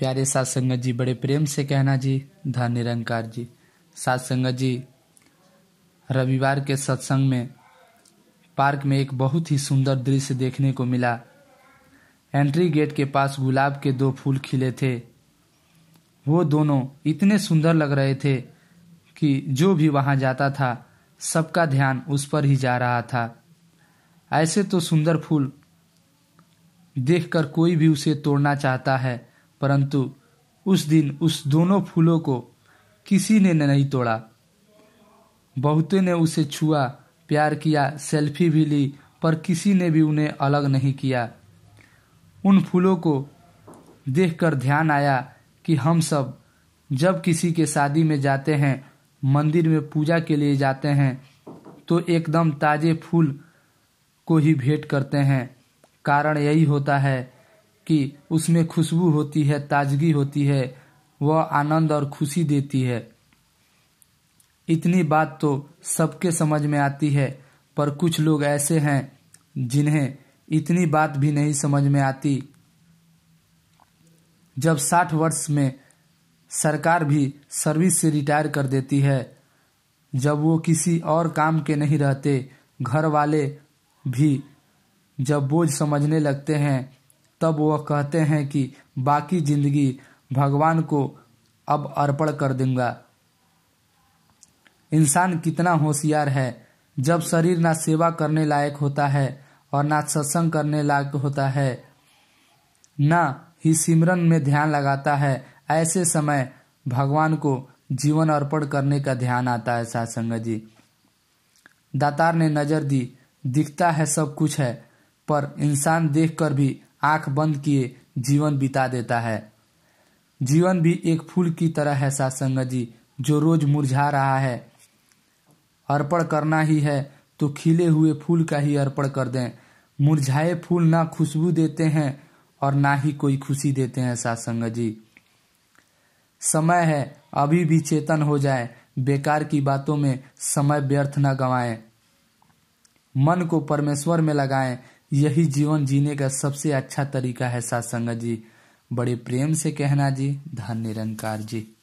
प्यारे सात संगत जी बड़े प्रेम से कहना जी धन निरंकार जी सात संगत जी रविवार के सत्संग में पार्क में एक बहुत ही सुंदर दृश्य देखने को मिला एंट्री गेट के पास गुलाब के दो फूल खिले थे वो दोनों इतने सुंदर लग रहे थे कि जो भी वहाँ जाता था सबका ध्यान उस पर ही जा रहा था ऐसे तो सुंदर फूल देखकर कोई भी उसे तोड़ना चाहता है परंतु उस दिन उस दोनों फूलों को किसी ने नहीं तोड़ा बहुते ने उसे छुआ प्यार किया सेल्फी भी ली पर किसी ने भी उन्हें अलग नहीं किया उन फूलों को देखकर ध्यान आया कि हम सब जब किसी के शादी में जाते हैं मंदिर में पूजा के लिए जाते हैं तो एकदम ताजे फूल को ही भेंट करते हैं कारण यही होता है कि उसमें खुशबू होती है ताजगी होती है वह आनंद और खुशी देती है इतनी बात तो सबके समझ में आती है पर कुछ लोग ऐसे हैं जिन्हें इतनी बात भी नहीं समझ में आती जब साठ वर्ष में सरकार भी सर्विस से रिटायर कर देती है जब वो किसी और काम के नहीं रहते घर वाले भी जब बोझ समझने लगते हैं तब वह कहते हैं कि बाकी जिंदगी भगवान को अब अर्पण कर दूंगा इंसान कितना होशियार है जब शरीर ना सेवा करने लायक होता है और ना सत्संग करने लायक होता है ना ही सिमरन में ध्यान लगाता है ऐसे समय भगवान को जीवन अर्पण करने का ध्यान आता है सत्संग जी दातार ने नजर दी दिखता है सब कुछ है पर इंसान देखकर भी आंख बंद किए जीवन बिता देता है जीवन भी एक फूल की तरह है सात संगत जी जो रोज मुरझा रहा है अर्पण करना ही है तो खिले हुए फूल का ही अर्पण कर दें मुरझाए फूल ना खुशबू देते हैं और ना ही कोई खुशी देते हैं सात संगत जी समय है अभी भी चेतन हो जाए बेकार की बातों में समय व्यर्थ न गवाए मन को परमेश्वर में लगाएं यही जीवन जीने का सबसे अच्छा तरीका है सात जी बड़े प्रेम से कहना जी धन निरंकार जी